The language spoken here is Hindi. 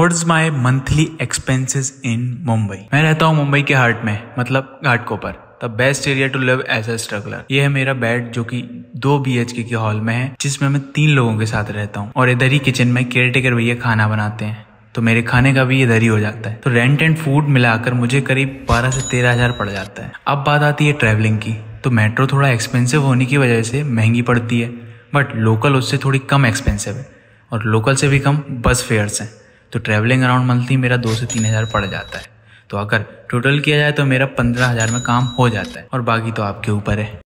what is my monthly expenses in Mumbai मैं रहता हूँ मुंबई के हार्ट में मतलब घाटकों पर the best area to live as a struggler ये है मेरा बेड जो कि दो बी एच के हॉल में है जिसमें मैं तीन लोगों के साथ रहता हूँ और इधर ही किचन में केयर टेकर भैया खाना बनाते हैं तो मेरे खाने का भी इधर ही हो जाता है तो रेंट एंड फूड मिलाकर मुझे करीब बारह से तेरह हजार पड़ जाता है अब बात आती है ट्रैवलिंग की तो मेट्रो थोड़ा एक्सपेंसिव होने की वजह से महंगी पड़ती है बट लोकल उससे थोड़ी कम एक्सपेंसिव है और लोकल से भी कम बस फेयर्स हैं तो ट्रैवलिंग अराउंड मंथली मेरा दो से तीन हज़ार पड़ जाता है तो अगर टोटल किया जाए तो मेरा पंद्रह हज़ार में काम हो जाता है और बाकी तो आपके ऊपर है